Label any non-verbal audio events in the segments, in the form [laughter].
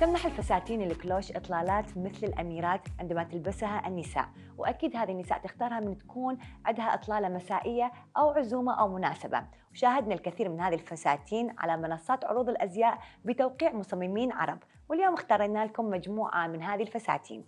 تمنح الفساتين الكلوش اطلالات مثل الاميرات عندما تلبسها النساء، واكيد هذه النساء تختارها من تكون عندها اطلاله مسائيه او عزومه او مناسبه، وشاهدنا الكثير من هذه الفساتين على منصات عروض الازياء بتوقيع مصممين عرب، واليوم اخترنا لكم مجموعه من هذه الفساتين.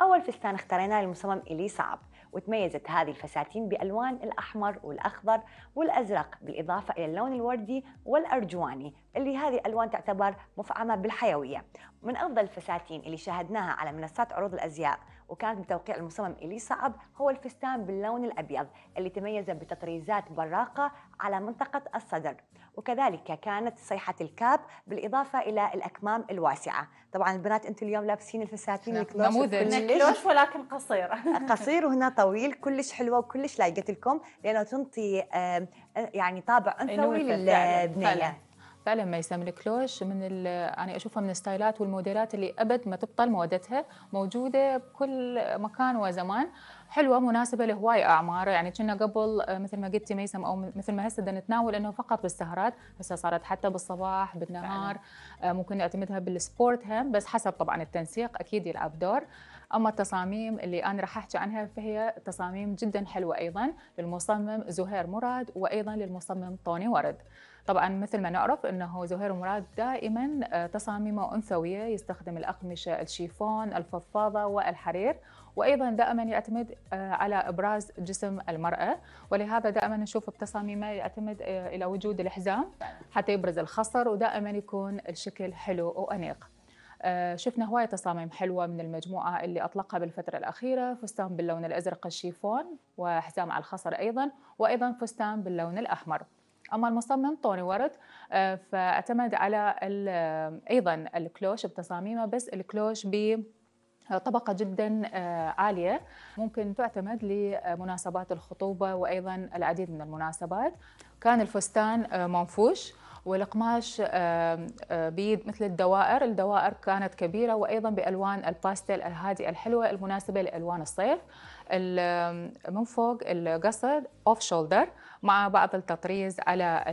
اول فستان اخترناه للمصمم الي صعب، وتميزت هذه الفساتين بألوان الأحمر والأخضر والأزرق بالإضافة إلى اللون الوردي والأرجواني اللي هذه الألوان تعتبر مفعمة بالحيوية من أفضل الفساتين اللي شاهدناها على منصات عروض الأزياء وكانت بتوقيع المصمم إلي صعب هو الفستان باللون الأبيض اللي تميز بتطريزات براقة على منطقة الصدر وكذلك كانت صيحة الكاب بالإضافة إلى الأكمام الواسعة طبعا البنات أنتم اليوم لابسين الفساتين نموذج ولكن قصير [laughs] قصير وهنا طويل كلش حلوه وكلش لايقت لكم لانه تنطي آه، يعني طابع انثوي للبنيه فعلا ميسم الكلوش من انا اشوفها من الستايلات والموديلات اللي ابد ما تبطل مودتها موجوده بكل مكان وزمان حلوه مناسبه لهواي اعمار يعني كنا قبل آه، مثل ما قلتي ميسم او مثل ما هسه نتناول انه فقط بالسهرات هسه صارت حتى بالصباح بالنهار فعلا. آه، ممكن نعتمدها بالسبورت هم بس حسب طبعا التنسيق اكيد يلعب دور اما التصاميم اللي انا راح احكي عنها فهي تصاميم جدا حلوه ايضا للمصمم زهير مراد وايضا للمصمم طوني ورد طبعا مثل ما نعرف انه زهير مراد دائما آه، تصاميمه انثويه يستخدم الاقمشه الشيفون الفضفاضه والحرير وايضا دائما يعتمد آه، على ابراز جسم المراه ولهذا دائما نشوف بتصاميمه يعتمد آه، الى وجود الحزام حتى يبرز الخصر ودائما يكون الشكل حلو وانيق آه، شفنا هواية تصاميم حلوة من المجموعة اللي أطلقها بالفترة الأخيرة فستان باللون الأزرق الشيفون وحزام على الخصر أيضا وأيضا فستان باللون الأحمر أما المصمم طوني ورد آه، فاعتمد على آه، أيضا الكلوش بتصاميمه بس الكلوش ب طبقة جدا عالية ممكن تعتمد لمناسبات الخطوبة وأيضا العديد من المناسبات كان الفستان منفوش بيد مثل الدوائر الدوائر كانت كبيره وايضا بالوان الباستل الهادئه الحلوه المناسبه لالوان الصيف من فوق القصر اوف شولدر مع بعض التطريز على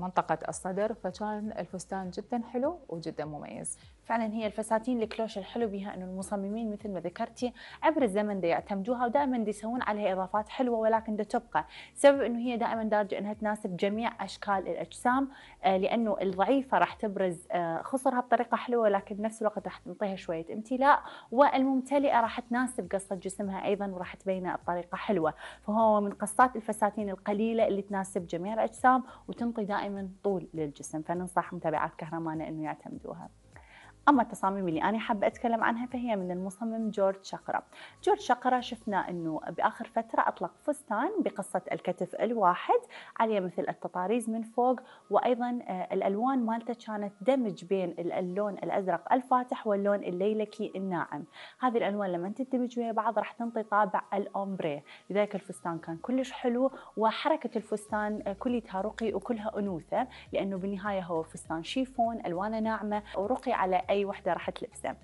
منطقة الصدر فكان الفستان جدا حلو وجدا مميز فعلا هي الفساتين الكلوش الحلو بها انه المصممين مثل ما ذكرتي عبر الزمن دي يعتمدوها ودائما دي يسوون عليها اضافات حلوه ولكن دا تبقى سبب انه هي دائما دارجه انها تناسب جميع اشكال الاجسام آه، لانه الضعيفه راح تبرز آه، خصرها بطريقه حلوه ولكن بنفس الوقت راح تنطيها شويه امتلاء والممتلئه راح تناسب قصه جسمها ايضا وراح تبينها بطريقه حلوه فهو من قصات الفساتين القليله اللي تناسب جميع الاجسام وتنطي دائما طول للجسم فننصح متابعات كهرمانه انه يعتمدوها اما التصاميم اللي انا حابه اتكلم عنها فهي من المصمم جورج شقره جورج شقره شفنا انه باخر فتره اطلق فستان بقصه الكتف الواحد عليه مثل التطاريز من فوق وايضا آه، الالوان مالته كانت دمج بين اللون الازرق الفاتح واللون الليلكي الناعم هذه الالوان لما تندمج ويا بعض راح تنطي طابع الاومبري لذلك الفستان كان كلش حلو وحركه الفستان آه، كلها رقي وكلها انوثه لانه بالنهايه هو فستان شيفون الوانه ناعمه ورقي على اي وحده راح تلبسه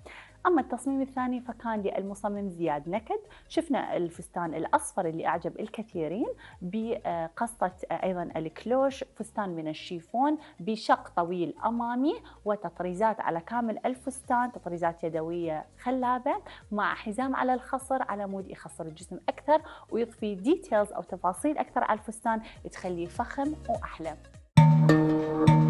اما التصميم الثاني فكان للمصمم زياد نكد شفنا الفستان الاصفر اللي اعجب الكثيرين بقصه ايضا الكلوش فستان من الشيفون بشق طويل امامي وتطريزات على كامل الفستان تطريزات يدويه خلابه مع حزام على الخصر على مود يخصر الجسم اكثر ويضفي ديتيلز او تفاصيل اكثر على الفستان تخليه فخم واحلى